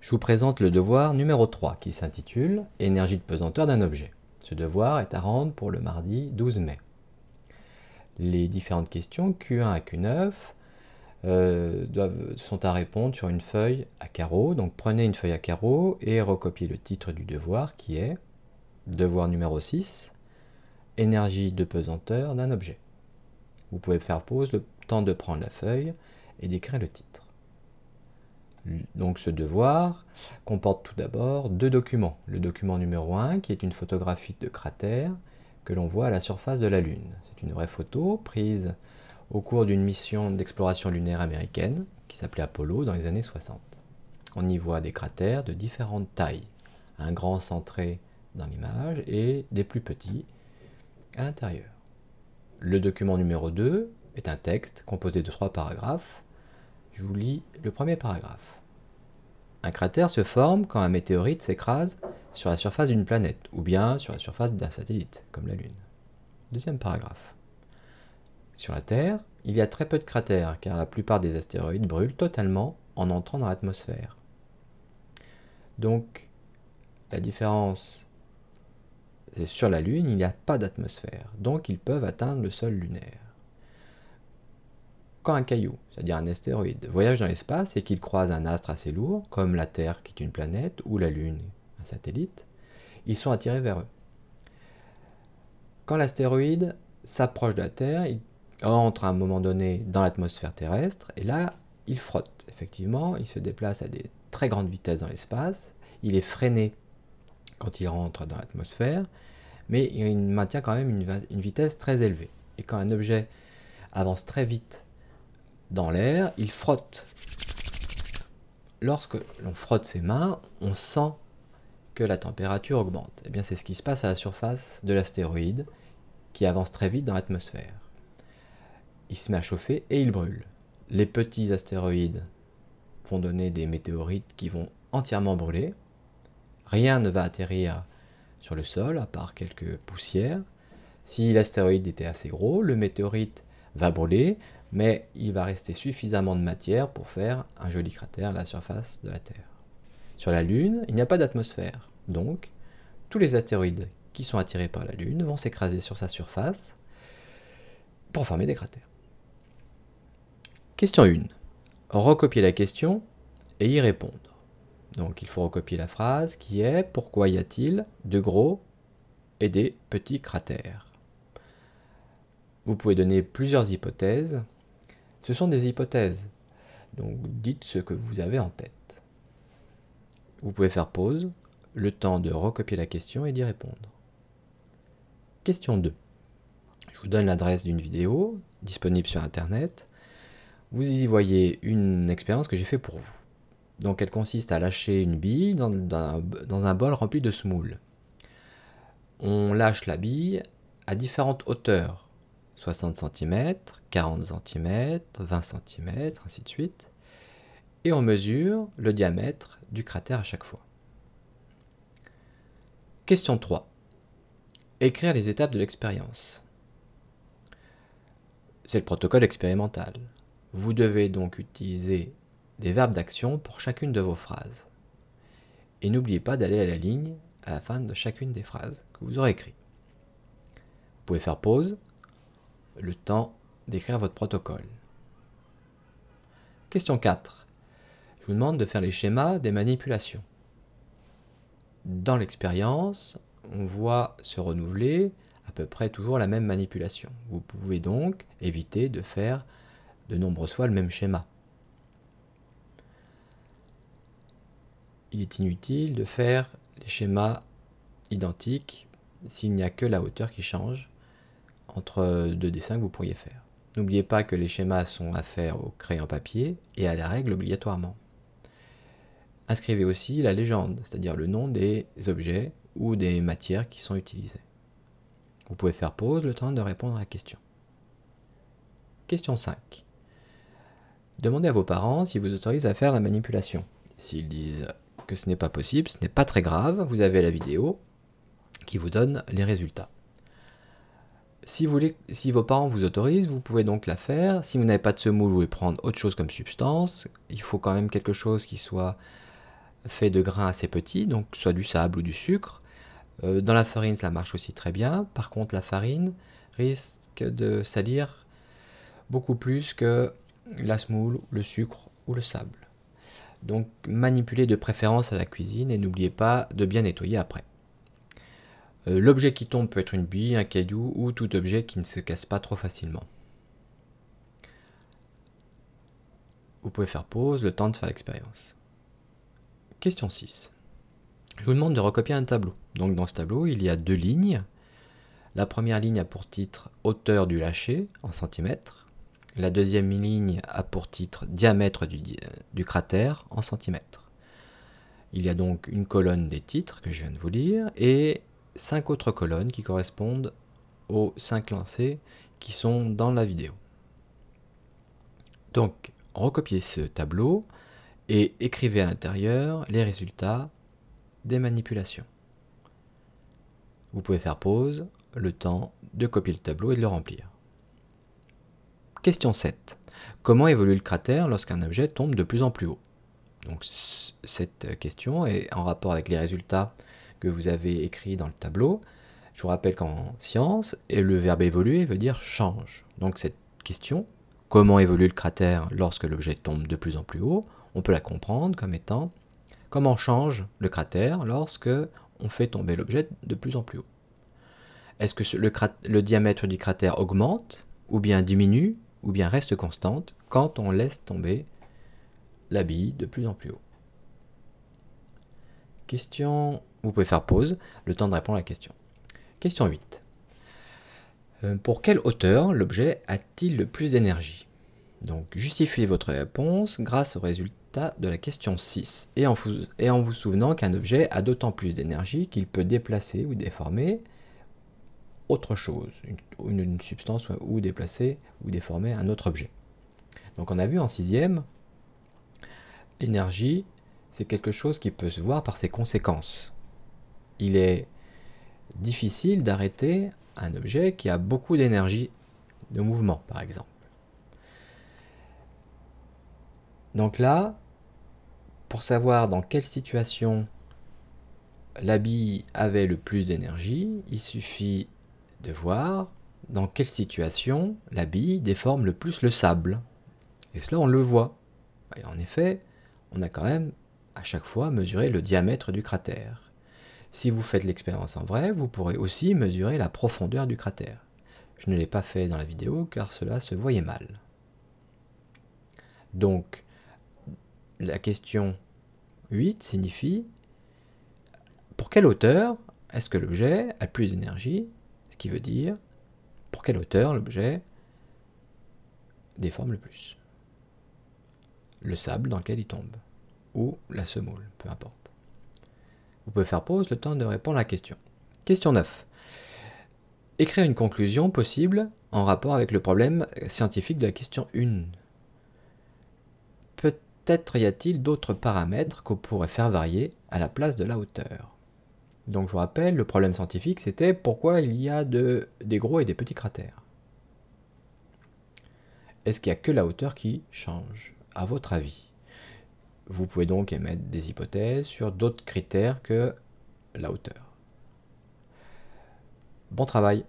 Je vous présente le devoir numéro 3 qui s'intitule « Énergie de pesanteur d'un objet ». Ce devoir est à rendre pour le mardi 12 mai. Les différentes questions Q1 à Q9 euh, doivent, sont à répondre sur une feuille à carreaux. Donc prenez une feuille à carreaux et recopiez le titre du devoir qui est « Devoir numéro 6 »,« Énergie de pesanteur d'un objet ». Vous pouvez faire pause le temps de prendre la feuille et d'écrire le titre. Donc ce devoir comporte tout d'abord deux documents. Le document numéro 1 qui est une photographie de cratères que l'on voit à la surface de la Lune. C'est une vraie photo prise au cours d'une mission d'exploration lunaire américaine qui s'appelait Apollo dans les années 60. On y voit des cratères de différentes tailles, un grand centré dans l'image et des plus petits à l'intérieur. Le document numéro 2 est un texte composé de trois paragraphes je vous lis le premier paragraphe. Un cratère se forme quand un météorite s'écrase sur la surface d'une planète, ou bien sur la surface d'un satellite, comme la Lune. Deuxième paragraphe. Sur la Terre, il y a très peu de cratères, car la plupart des astéroïdes brûlent totalement en entrant dans l'atmosphère. Donc, la différence, c'est sur la Lune, il n'y a pas d'atmosphère, donc ils peuvent atteindre le sol lunaire un caillou, c'est-à-dire un astéroïde, voyage dans l'espace et qu'il croise un astre assez lourd, comme la Terre qui est une planète, ou la Lune, un satellite, ils sont attirés vers eux. Quand l'astéroïde s'approche de la Terre, il entre à un moment donné dans l'atmosphère terrestre, et là, il frotte. Effectivement, il se déplace à des très grandes vitesses dans l'espace, il est freiné quand il rentre dans l'atmosphère, mais il maintient quand même une vitesse très élevée. Et quand un objet avance très vite dans l'air, il frotte. Lorsque l'on frotte ses mains, on sent que la température augmente. Et eh bien c'est ce qui se passe à la surface de l'astéroïde qui avance très vite dans l'atmosphère. Il se met à chauffer et il brûle. Les petits astéroïdes vont donner des météorites qui vont entièrement brûler. Rien ne va atterrir sur le sol à part quelques poussières. Si l'astéroïde était assez gros, le météorite va brûler, mais il va rester suffisamment de matière pour faire un joli cratère à la surface de la Terre. Sur la Lune, il n'y a pas d'atmosphère, donc tous les astéroïdes qui sont attirés par la Lune vont s'écraser sur sa surface pour former des cratères. Question 1. Recopier la question et y répondre. Donc il faut recopier la phrase qui est Pourquoi y a-t-il de gros et des petits cratères Vous pouvez donner plusieurs hypothèses ce sont des hypothèses. Donc dites ce que vous avez en tête. Vous pouvez faire pause, le temps de recopier la question et d'y répondre. Question 2. Je vous donne l'adresse d'une vidéo disponible sur Internet. Vous y voyez une expérience que j'ai faite pour vous. Donc elle consiste à lâcher une bille dans, un bol rempli de semoule. On lâche la bille à différentes hauteurs 60 cm, 40 cm, 20 cm, ainsi de suite, et on mesure le diamètre du cratère à chaque fois. Question 3. Écrire les étapes de l'expérience. C'est le protocole expérimental. Vous devez donc utiliser des verbes d'action pour chacune de vos phrases. Et n'oubliez pas d'aller à la ligne à la fin de chacune des phrases que vous aurez écrites. Vous pouvez faire pause le temps d'écrire votre protocole. Question 4. Je vous demande de faire les schémas des manipulations. Dans l'expérience, on voit se renouveler à peu près toujours la même manipulation. Vous pouvez donc éviter de faire de nombreuses fois le même schéma. Il est inutile de faire les schémas identiques s'il n'y a que la hauteur qui change entre deux dessins que vous pourriez faire. N'oubliez pas que les schémas sont à faire au crayon papier et à la règle obligatoirement. Inscrivez aussi la légende, c'est-à-dire le nom des objets ou des matières qui sont utilisées. Vous pouvez faire pause le temps de répondre à la question. Question 5. Demandez à vos parents s'ils vous autorisent à faire la manipulation. S'ils disent que ce n'est pas possible, ce n'est pas très grave, vous avez la vidéo qui vous donne les résultats. Si, vous si vos parents vous autorisent, vous pouvez donc la faire. Si vous n'avez pas de semoule, vous pouvez prendre autre chose comme substance. Il faut quand même quelque chose qui soit fait de grains assez petits, donc soit du sable ou du sucre. Euh, dans la farine, ça marche aussi très bien. Par contre, la farine risque de salir beaucoup plus que la semoule, le sucre ou le sable. Donc manipulez de préférence à la cuisine et n'oubliez pas de bien nettoyer après. Euh, l'objet qui tombe peut être une bille, un caillou ou tout objet qui ne se casse pas trop facilement. Vous pouvez faire pause, le temps de faire l'expérience. Question 6. Je vous demande de recopier un tableau. Donc dans ce tableau, il y a deux lignes. La première ligne a pour titre hauteur du lâcher en centimètres. La deuxième ligne a pour titre diamètre du, du cratère en centimètres. Il y a donc une colonne des titres que je viens de vous lire et cinq autres colonnes qui correspondent aux cinq lancers qui sont dans la vidéo. Donc, recopiez ce tableau et écrivez à l'intérieur les résultats des manipulations. Vous pouvez faire pause, le temps de copier le tableau et de le remplir. Question 7. Comment évolue le cratère lorsqu'un objet tombe de plus en plus haut Donc cette question est en rapport avec les résultats que vous avez écrit dans le tableau. Je vous rappelle qu'en science, le verbe évoluer veut dire change. Donc cette question, comment évolue le cratère lorsque l'objet tombe de plus en plus haut, on peut la comprendre comme étant comment change le cratère lorsque on fait tomber l'objet de plus en plus haut. Est-ce que le, le, diamètre du cratère augmente, ou bien diminue, ou bien reste constante quand on laisse tomber la bille de plus en plus haut Question vous pouvez faire pause, le temps de répondre à la question. Question 8. Euh, pour quelle hauteur l'objet a-t-il le plus d'énergie Donc justifiez votre réponse grâce au résultat de la question 6 et en vous, souvenant qu'un objet a d'autant plus d'énergie qu'il peut déplacer ou déformer autre chose, une, une substance ou déplacer ou déformer un autre objet. Donc on a vu en sixième, l'énergie, c'est quelque chose qui peut se voir par ses conséquences il est difficile d'arrêter un objet qui a beaucoup d'énergie de mouvement, par exemple. Donc là, pour savoir dans quelle situation la bille avait le plus d'énergie, il suffit de voir dans quelle situation la bille déforme le plus le sable. Et cela, on le voit. Et en effet, on a quand même à chaque fois mesuré le diamètre du cratère. Si vous faites l'expérience en vrai, vous pourrez aussi mesurer la profondeur du cratère. Je ne l'ai pas fait dans la vidéo car cela se voyait mal. Donc, la question 8 signifie pour quelle hauteur est-ce que l'objet a plus d'énergie Ce qui veut dire pour quelle hauteur l'objet déforme le plus. Le sable dans lequel il tombe, ou la semoule, peu importe. Vous pouvez faire pause le temps de répondre à la question. Question 9. Écrire une conclusion possible en rapport avec le problème scientifique de la question 1. Peut-être y a-t-il d'autres paramètres qu'on pourrait faire varier à la place de la hauteur. Donc je vous rappelle, le problème scientifique c'était pourquoi il y a de, des gros et des petits cratères. Est-ce qu'il n'y a que la hauteur qui change, à votre avis vous pouvez donc émettre des hypothèses sur d'autres critères que la hauteur. Bon travail